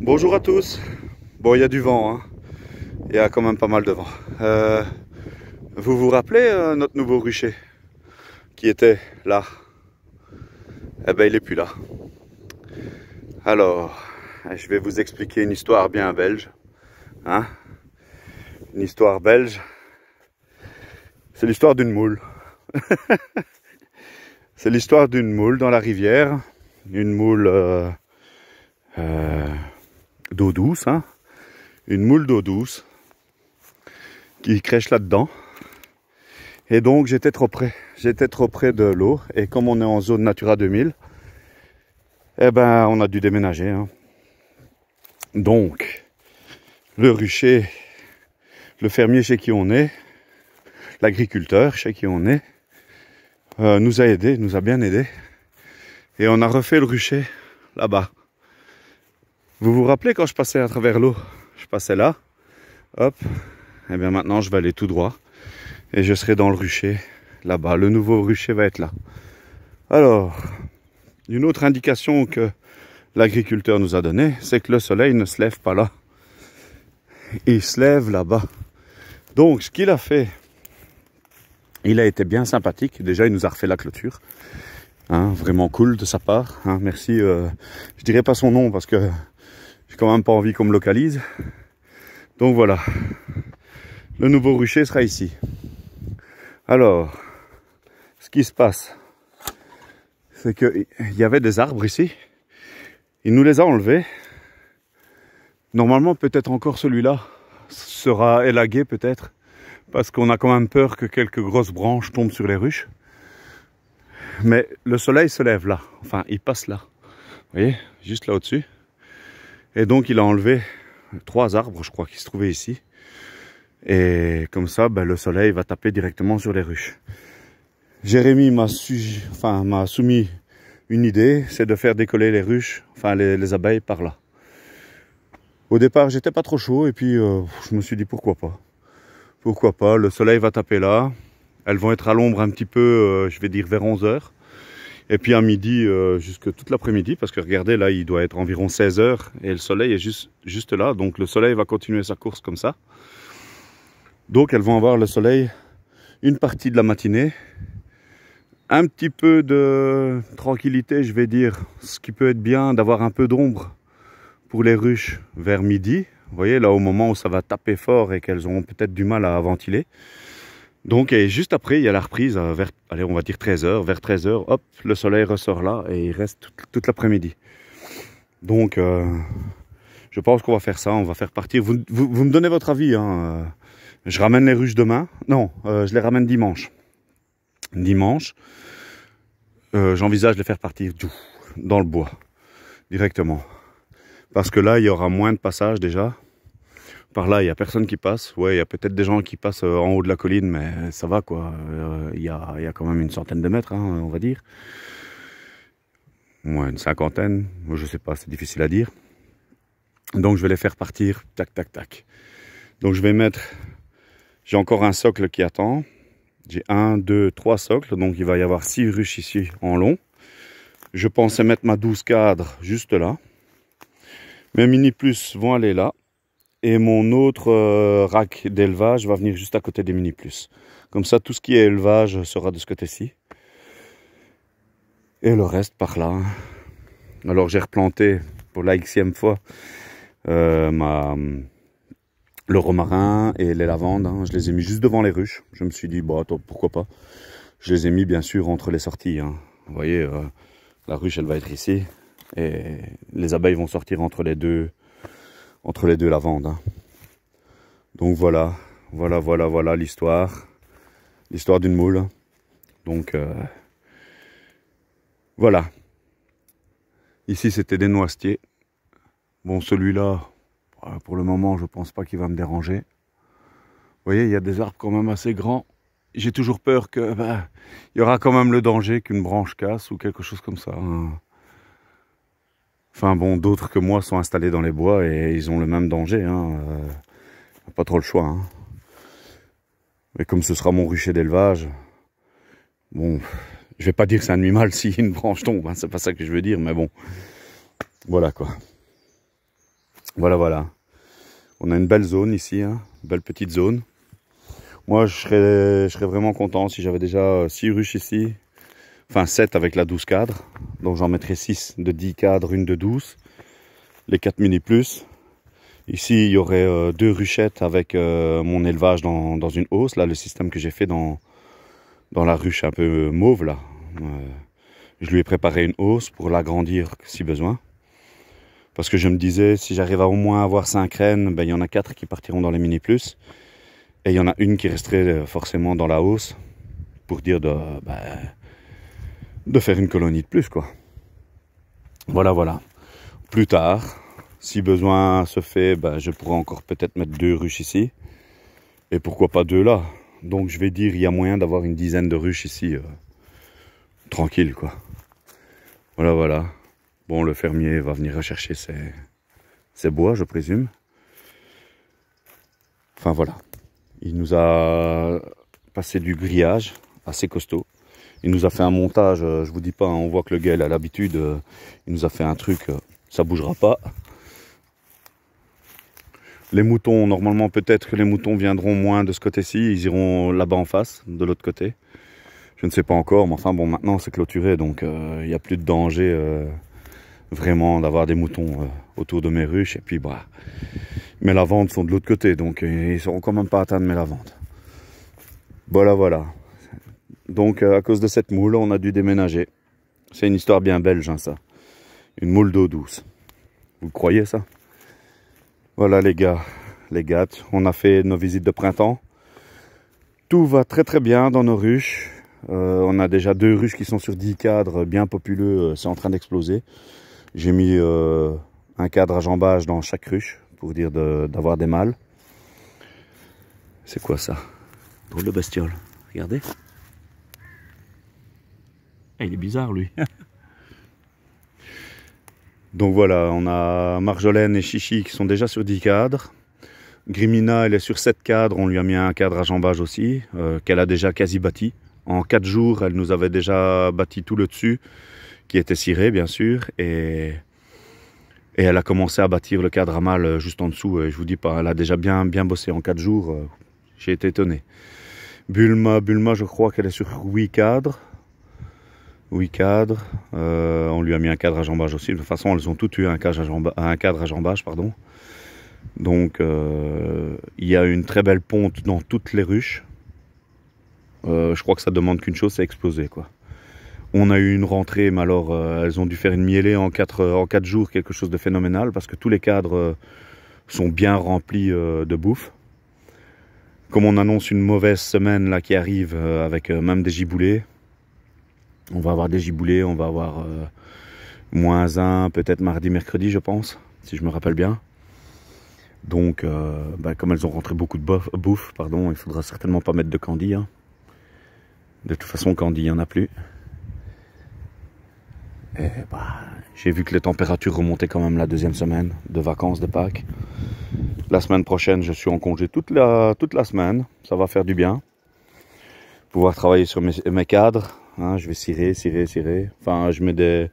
Bonjour à tous. Bon, il y a du vent, hein. il y a quand même pas mal de vent. Euh, vous vous rappelez euh, notre nouveau rucher qui était là Eh ben, il est plus là. Alors, je vais vous expliquer une histoire bien belge. Hein. une histoire belge. C'est l'histoire d'une moule. C'est l'histoire d'une moule dans la rivière. Une moule. Euh, euh, d'eau douce, hein. une moule d'eau douce qui crèche là-dedans. Et donc j'étais trop près, j'étais trop près de l'eau. Et comme on est en zone Natura 2000, eh ben on a dû déménager. Hein. Donc le rucher, le fermier chez qui on est, l'agriculteur chez qui on est, euh, nous a aidés, nous a bien aidés. Et on a refait le rucher là-bas. Vous vous rappelez quand je passais à travers l'eau Je passais là, hop, et eh bien maintenant je vais aller tout droit et je serai dans le rucher là-bas. Le nouveau rucher va être là. Alors, une autre indication que l'agriculteur nous a donnée, c'est que le soleil ne se lève pas là. Il se lève là-bas. Donc, ce qu'il a fait, il a été bien sympathique. Déjà, il nous a refait la clôture. Hein, vraiment cool de sa part. Hein, merci. Euh, je dirais pas son nom parce que quand même pas envie qu'on me localise. Donc voilà. Le nouveau rucher sera ici. Alors, ce qui se passe, c'est qu'il y avait des arbres ici. Il nous les a enlevés. Normalement, peut-être encore celui-là sera élagué, peut-être, parce qu'on a quand même peur que quelques grosses branches tombent sur les ruches. Mais le soleil se lève là, enfin, il passe là. Vous voyez, juste là au-dessus. Et donc il a enlevé trois arbres, je crois, qui se trouvaient ici. Et comme ça, ben, le soleil va taper directement sur les ruches. Jérémy m'a soumis une idée, c'est de faire décoller les ruches, enfin les, abeilles par là. Au départ, j'étais pas trop chaud et puis euh, je me suis dit pourquoi pas. Pourquoi pas, le soleil va taper là, elles vont être à l'ombre un petit peu, euh, je vais dire vers 11 heures. Et puis à midi, euh, jusque toute l'après-midi, parce que regardez, là, il doit être environ 16 heures et le soleil est juste, juste là. Donc le soleil va continuer sa course comme ça. Donc elles vont avoir le soleil une partie de la matinée. Un petit peu de tranquillité, je vais dire. Ce qui peut être bien d'avoir un peu d'ombre pour les ruches vers midi. Vous voyez, là, au moment où ça va taper fort et qu'elles auront peut-être du mal à ventiler. Donc, et juste après, il y a la reprise, hein, vers, allez, on va dire 13h. Vers 13h, hop, le soleil ressort là et il reste toute, l'après-midi. Donc, euh, je pense qu'on va faire ça. On va faire partir. Vous, vous, me donnez votre avis. Hein, euh, je ramène les ruches demain. Non, euh, je les ramène dimanche. Dimanche, j'envisage de les faire partir dans le bois directement. Parce que là, il y aura moins de passages déjà. Par là, il n'y a personne qui passe. Oui, il y a peut-être des gens qui passent euh, en haut de la colline, mais ça va, quoi. Euh, il y, a, y a quand même une centaine de mètres, hein, on va dire. Moins une cinquantaine, je sais pas, c'est difficile à dire. Donc je vais les faire partir, tac, tac, tac. Donc je vais mettre, j'ai encore un socle qui attend. J'ai un, deux, trois socles, donc il va y avoir six ruches ici en long. Je pensais mettre ma douze cadre juste là. Mes mini plus vont aller là et mon autre euh, rack d'élevage va venir juste à côté des mini plus. Comme ça, tout ce qui est élevage sera de ce côté-ci. Et le reste par là. Alors j'ai replanté pour la xème fois euh, ma, le romarin et les lavandes. Hein. Je les ai mis juste devant les ruches. Je me suis dit, bah, pourquoi pas. Je les ai mis bien sûr entre les sorties. Hein. Vous voyez, euh, la ruche elle va être ici. Et les abeilles vont sortir entre les deux, entre les deux lavande hein. Donc voilà, voilà, voilà, voilà l'histoire. L'histoire d'une moule. Hein. Donc euh, voilà. Ici c'était des noisetiers. Bon celui-là, bah, pour le moment je pense pas qu'il va me déranger. Vous voyez, il y a des arbres quand même assez grands. J'ai toujours peur que bah, y aura quand même le danger qu'une branche casse ou quelque chose comme ça. Hein. Enfin bon, d'autres que moi sont installés dans les bois et ils ont le même danger. Hein. Euh, pas trop le choix. Hein. Mais comme ce sera mon rucher d'élevage, bon, je vais pas dire que c'est un animal si une branche tombe. Hein, c'est pas ça que je veux dire, mais bon. Voilà quoi. Voilà, voilà. On a une belle zone ici, hein. belle petite zone. Moi, je serais, je serais vraiment content si j'avais déjà euh, six ruches ici, enfin 7 avec la 12 cadres. Donc j'en mettrai 6 de 10 cadres, une de 12, les 4 mini plus. Ici, il y aurait euh, deux ruchettes avec euh, mon élevage dans, une hausse. Là, le système que j'ai fait dans, dans la ruche un peu euh, mauve, là. je lui ai préparé une hausse pour l'agrandir si besoin. Parce que je me disais, si j'arrive à au moins avoir 5 rennes, ben, il y en a 4 qui partiront dans les mini plus. Et il y en a une qui resterait forcément dans la hausse pour dire de, ben, de faire une colonie de plus, quoi. Voilà, voilà. Plus tard, si besoin se fait, bah, je pourrais encore peut-être mettre deux ruches ici. Et pourquoi pas deux là Donc je vais dire, il y a moyen d'avoir une dizaine de ruches ici. Euh, tranquille, quoi. Voilà, voilà. Bon, le fermier va venir rechercher ses, ses bois, je présume. Enfin, voilà. Il nous a passé du grillage assez costaud. Il nous a fait un montage, euh, je vous dis pas, hein, on voit que le gars a l'habitude, euh, il nous a fait un truc, euh, ça bougera pas. Les moutons, normalement peut-être que les moutons viendront moins de ce côté-ci, ils iront là-bas en face, de l'autre côté. Je ne sais pas encore, mais enfin bon, maintenant c'est clôturé, donc il n'y a plus de danger vraiment d'avoir des moutons autour de mes ruches. Et puis bah, mes lavandes sont de l'autre côté, donc ils ne seront quand même pas atteints de mes lavandes. Voilà, voilà. Donc euh, à cause de cette moule, on a dû déménager. C'est une histoire bien belge, hein, ça. Une moule d'eau douce. Vous croyez ça Voilà les gars, les gattes. On a fait nos visites de printemps. Tout va très très bien dans nos ruches. Euh, on a déjà deux ruches qui sont sur dix cadres, bien populeux, euh, c'est en train d'exploser. J'ai mis un cadre à jambage dans chaque ruche pour dire d'avoir des mâles. C'est quoi ça Drôle de bestiole, regardez. Eh, il est bizarre, lui. Donc voilà, on a Marjolaine et Chichi qui sont déjà sur 10 cadres. Grimina, elle est sur 7 cadres. On lui a mis un cadre à jambage aussi, euh, qu'elle a déjà quasi bâti. En 4 jours, elle nous avait déjà bâti tout le dessus, qui était ciré, bien sûr. Et elle a commencé à bâtir le cadre à mal euh, juste en dessous. Et je vous dis pas, elle a déjà bien, bien bossé en 4 jours. Euh, j'ai été étonné. Bulma, Bulma, je crois qu'elle est sur 8 cadres. Oui cadre. Euh, on lui a mis un cadre à jambage aussi. De toute façon, elles ont toutes eu un, à cadre à jambage. Pardon. Donc, euh, il y a une très belle ponte dans toutes les ruches. Euh, je crois que ça demande qu'une chose, c'est exploser. Quoi. On a eu une rentrée, mais alors, elles ont dû faire une miellée en 4 quatre jours, quelque chose de phénoménal, parce que tous les cadres sont bien remplis de bouffe comme on annonce une mauvaise semaine là qui arrive avec même des giboulées, on va avoir des giboulées, on va avoir euh, moins un, peut-être mardi, mercredi, je pense, si je me rappelle bien. Donc, euh, bah, comme elles ont rentré beaucoup de bouffe, pardon, il faudra certainement pas mettre de candy. Hein. De toute façon, candy, il n'y en a plus. bah, j'ai vu que les températures remontaient quand même la deuxième semaine de vacances de Pâques. La semaine prochaine, je suis en congé toute la, toute la semaine. Ça va faire du bien. Pouvoir travailler sur mes cadres, Hein, je vais cirer, cirer, cirer. Enfin, je mets des...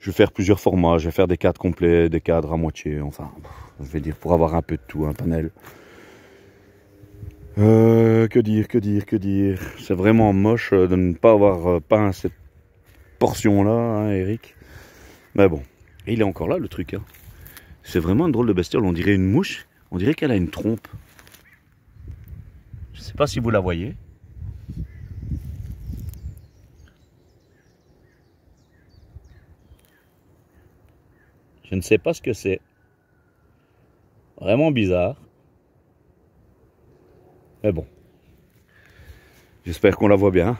Je vais faire plusieurs formats. Je vais faire des cadres complets, des cadres à moitié. Enfin, je vais dire pour avoir un peu de tout, un panel. Euh, que dire, que dire, que dire. C'est vraiment moche euh, de ne pas avoir euh, peint cette portion-là, hein, Eric. Mais bon, il est encore là le truc. Hein. C'est vraiment drôle de bestiole. On dirait une mouche. On dirait qu'elle a une trompe. Je ne sais pas si vous la voyez. Je ne sais pas ce que c'est. Vraiment bizarre. Mais bon. J'espère qu'on la voit bien. Hein.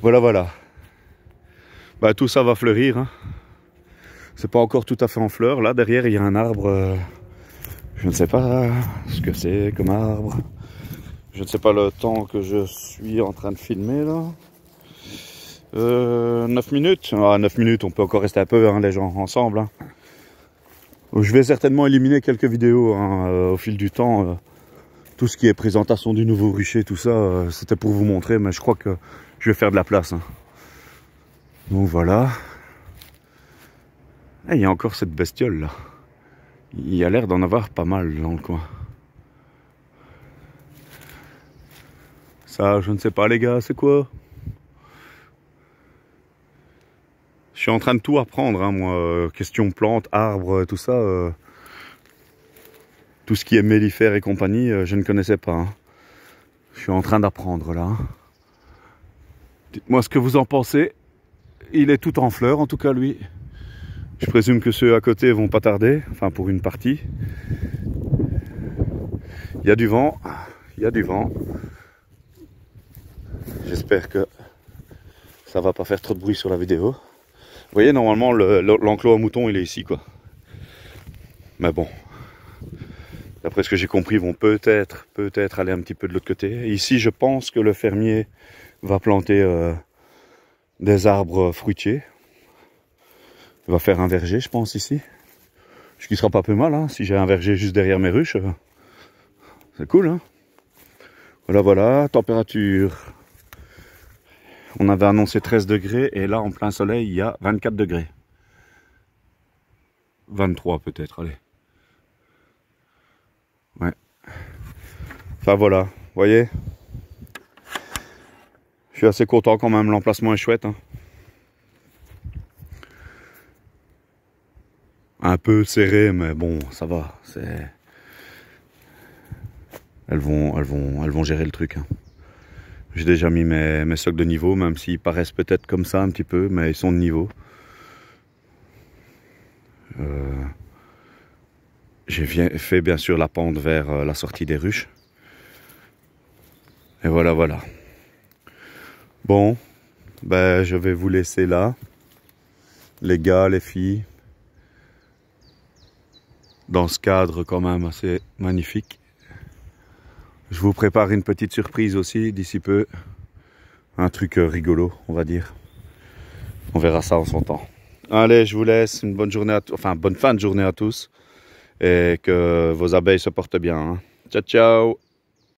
Voilà, voilà. Bah, tout ça va fleurir. Hein. C'est pas encore tout à fait en fleurs. Là, derrière, il y a un arbre. Euh, je ne sais pas ce que c'est comme arbre. Je ne sais pas le temps que je suis en train de filmer là euh, 9 minutes. 9 ah, minutes, on peut encore rester un peu, hein, les gens, ensemble. Hein. Je vais certainement éliminer quelques vidéos hein, euh, au fil du temps. Euh. tout ce qui est présentation du nouveau rucher, tout ça, euh, c'était pour vous montrer, mais je crois que je vais faire de la place. Hein. Donc voilà. Eh, il y a encore cette bestiole là. Il y a l'air d'en avoir pas mal dans le coin. Ça, je ne sais pas les gars, c'est quoi Je suis en train de tout apprendre, hein, moi. Euh, question plantes, arbres, tout ça. Euh, tout ce qui est mellifère et compagnie, euh, je ne connaissais pas. Hein. Je suis en train d'apprendre là. Dites-moi ce que vous en pensez. Il est tout en fleurs, en tout cas lui. Je présume que ceux à côté vont pas tarder, enfin pour une partie. Il y a du vent, il y a du vent. J'espère que ça va pas faire trop de bruit sur la vidéo. Vous voyez, normalement, l'enclos à moutons, il est ici, quoi. Mais bon, d'après ce que j'ai compris, ils vont peut-être peut-être aller un petit peu de l'autre côté. Ici, je pense que le fermier va planter euh, des arbres fruitiers. Il va faire un verger, je pense, ici. Ce qui sera pas peu mal, hein, si j'ai un verger juste derrière mes ruches. Euh, c'est cool, hein Voilà, voilà, température on avait annoncé 13 degrés et là, en plein soleil, il y a 24 degrés. 23 peut-être, allez. Ouais. Enfin voilà, vous voyez Je suis assez content quand même, l'emplacement est chouette. Hein. Un peu serré, mais bon, ça va. C'est... Elles vont, elles, vont, elles vont gérer le truc. Hein. J'ai déjà mis mes, mes socs de niveau, même s'ils paraissent peut-être comme ça un petit peu, mais ils sont de niveau. Euh, j'ai fait bien sûr la pente vers euh, la sortie des ruches. Et voilà, voilà. Bon, ben, je vais vous laisser là. Les gars, les filles. Dans ce cadre quand même assez magnifique. Je vous prépare une petite surprise aussi d'ici peu. Un truc euh, rigolo, on va dire. On verra ça en son temps. Allez, je vous laisse. Une bonne journée, à enfin bonne fin de journée à tous. Et que vos abeilles se portent bien. Hein. Ciao, ciao